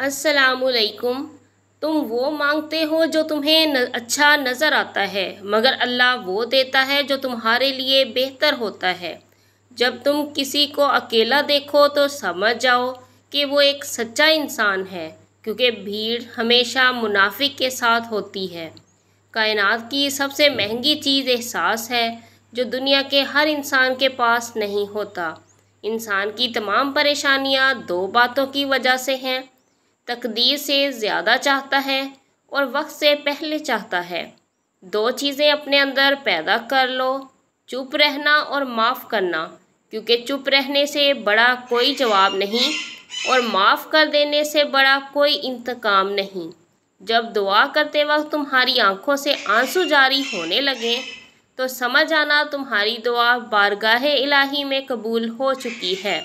असलकुम तुम वो मांगते हो जो तुम्हें न, अच्छा नज़र आता है मगर अल्लाह वो देता है जो तुम्हारे लिए बेहतर होता है जब तुम किसी को अकेला देखो तो समझ जाओ कि वो एक सच्चा इंसान है क्योंकि भीड़ हमेशा मुनाफिक के साथ होती है कायनात की सबसे महंगी चीज़ एहसास है जो दुनिया के हर इंसान के पास नहीं होता इंसान की तमाम परेशानियाँ दो बातों की वजह से हैं तकदीर से ज़्यादा चाहता है और वक्त से पहले चाहता है दो चीज़ें अपने अंदर पैदा कर लो चुप रहना और माफ़ करना क्योंकि चुप रहने से बड़ा कोई जवाब नहीं और माफ़ कर देने से बड़ा कोई इंतकाम नहीं जब दुआ करते वक्त तुम्हारी आंखों से आंसू जारी होने लगें तो समझ आना तुम्हारी दुआ बारगाह इलाही में कबूल हो चुकी है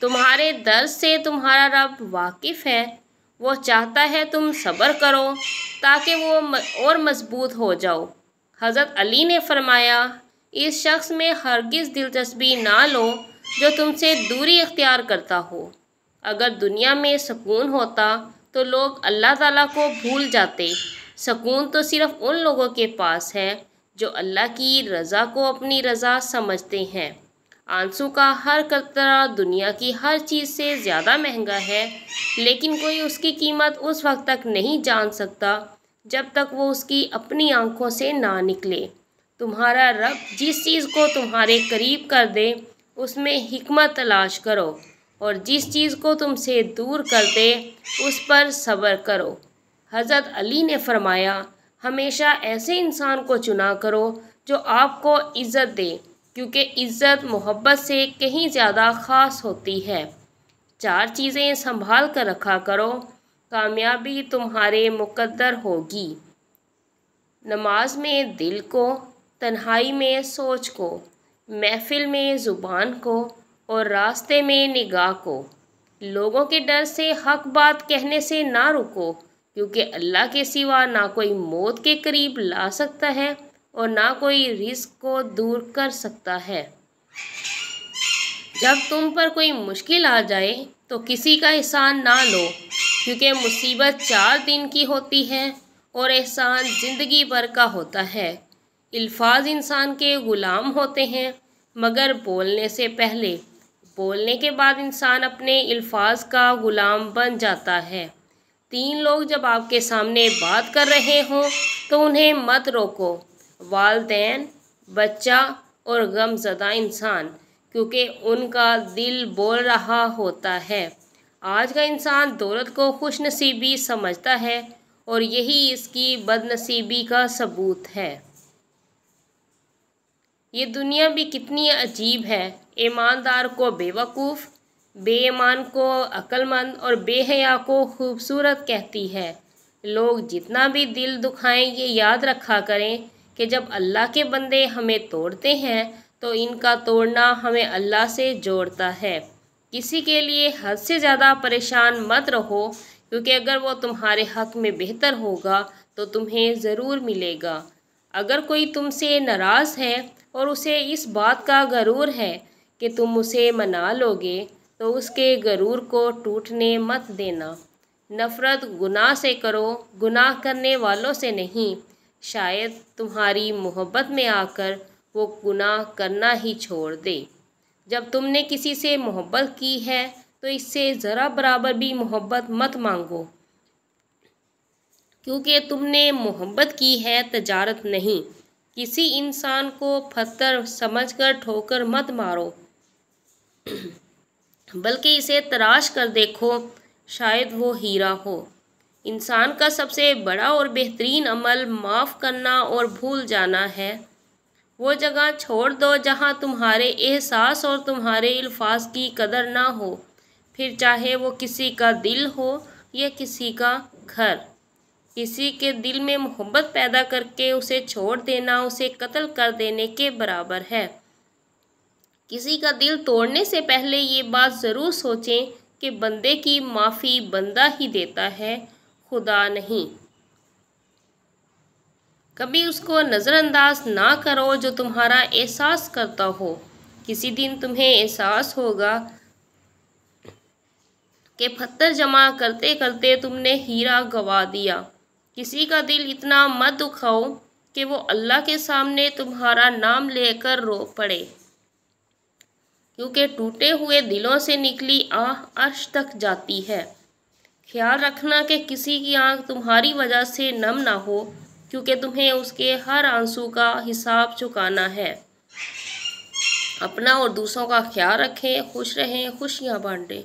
तुम्हारे दर्द से तुम्हारा रब वाकिफ़ है वो चाहता है तुम सब्र करो ताकि वो और मजबूत हो जाओ हज़रत अली ने फरमाया इस शख्स में हरगिज़ दिलचस्पी ना लो जो तुमसे दूरी इख्तियार करता हो अगर दुनिया में सुकून होता तो लोग अल्लाह ताला को भूल जाते सुकून तो सिर्फ़ उन लोगों के पास है जो अल्लाह की रज़ा को अपनी रज़ा समझते हैं आंसू का हर कतरा दुनिया की हर चीज़ से ज़्यादा महंगा है लेकिन कोई उसकी कीमत उस वक्त तक नहीं जान सकता जब तक वो उसकी अपनी आंखों से ना निकले तुम्हारा रब जिस चीज़ को तुम्हारे करीब कर दे उसमें हमत तलाश करो और जिस चीज़ को तुमसे दूर कर दे उस पर सब्र करो हज़रत अली ने फरमाया हमेशा ऐसे इंसान को चुना करो जो आपको इज़्ज़त दे क्योंकि इज़्ज़त मोहब्बत से कहीं ज़्यादा ख़ास होती है चार चीज़ें संभाल कर रखा करो कामयाबी तुम्हारे मुकद्दर होगी नमाज में दिल को तन्हाई में सोच को महफिल में ज़ुबान को और रास्ते में निगाह को लोगों के डर से हक बात कहने से ना रुको क्योंकि अल्लाह के सिवा ना कोई मौत के करीब ला सकता है और ना कोई रिस्क को दूर कर सकता है जब तुम पर कोई मुश्किल आ जाए तो किसी का एहसान ना लो क्योंकि मुसीबत चार दिन की होती है और एहसान ज़िंदगी भर का होता है अल्फाज इंसान के ग़ुलाम होते हैं मगर बोलने से पहले बोलने के बाद इंसान अपने अल्फाज का ग़ुलाम बन जाता है तीन लोग जब आपके सामने बात कर रहे हों तो उन्हें मत रोको वालदेन बच्चा और गमजदा इंसान क्योंकि उनका दिल बोल रहा होता है आज का इंसान दौलत को खुश नसीबी समझता है और यही इसकी बदनसीबी का सबूत है ये दुनिया भी कितनी अजीब है ईमानदार को बेवकूफ़ बेईमान को अक्लमंद और बेहया को खूबसूरत कहती है लोग जितना भी दिल दुखाएं ये याद रखा करें कि जब अल्लाह के बंदे हमें तोड़ते हैं तो इनका तोड़ना हमें अल्लाह से जोड़ता है किसी के लिए हद से ज़्यादा परेशान मत रहो क्योंकि अगर वो तुम्हारे हक में बेहतर होगा तो तुम्हें ज़रूर मिलेगा अगर कोई तुमसे नाराज़ है और उसे इस बात का गरूर है कि तुम उसे मना लोगे तो उसके गरूर को टूटने मत देना नफ़रत गुनाह से करो गुनाह करने वालों से नहीं शायद तुम्हारी मोहब्बत में आकर वो गुनाह करना ही छोड़ दे जब तुमने किसी से मोहब्बत की है तो इससे ज़रा बराबर भी मोहब्बत मत मांगो क्योंकि तुमने मोहब्बत की है तजारत नहीं किसी इंसान को पत्थर समझकर ठोकर मत मारो बल्कि इसे तराश कर देखो शायद वो हीरा हो इंसान का सबसे बड़ा और बेहतरीन अमल माफ़ करना और भूल जाना है वो जगह छोड़ दो जहाँ तुम्हारे एहसास और तुम्हारे अल्फाज की कदर ना हो फिर चाहे वो किसी का दिल हो या किसी का घर किसी के दिल में मोहब्बत पैदा करके उसे छोड़ देना उसे कत्ल कर देने के बराबर है किसी का दिल तोड़ने से पहले ये बात ज़रूर सोचें कि बंदे की माफ़ी बंदा ही देता है खुदा नहीं कभी उसको नज़रअंदाज ना करो जो तुम्हारा एहसास करता हो किसी दिन तुम्हें एहसास होगा कि पत्थर जमा करते करते तुमने हीरा गवा दिया किसी का दिल इतना मत दुखाओ कि वो अल्लाह के सामने तुम्हारा नाम लेकर रो पड़े क्योंकि टूटे हुए दिलों से निकली आह अर्श तक जाती है ख्याल रखना कि किसी की आंख तुम्हारी वजह से नम ना हो क्योंकि तुम्हें उसके हर आंसू का हिसाब चुकाना है अपना और दूसरों का ख्याल रखें खुश रहें खुशियाँ बांटें